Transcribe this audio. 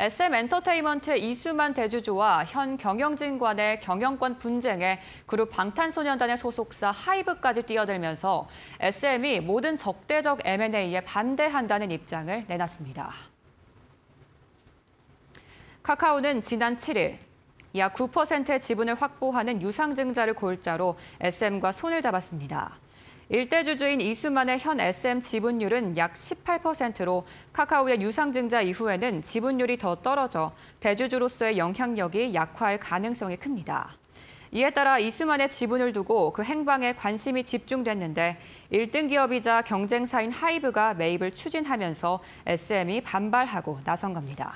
SM엔터테인먼트의 이수만 대주주와 현 경영진 간의 경영권 분쟁에 그룹 방탄소년단의 소속사 하이브까지 뛰어들면서 SM이 모든 적대적 M&A에 반대한다는 입장을 내놨습니다. 카카오는 지난 7일 약 9%의 지분을 확보하는 유상증자를 골자로 SM과 손을 잡았습니다. 일대주주인 이수만의 현 SM 지분율은 약 18%로 카카오의 유상증자 이후에는 지분율이 더 떨어져 대주주로서의 영향력이 약화할 가능성이 큽니다. 이에 따라 이수만의 지분을 두고 그 행방에 관심이 집중됐는데 1등 기업이자 경쟁사인 하이브가 매입을 추진하면서 SM이 반발하고 나선 겁니다.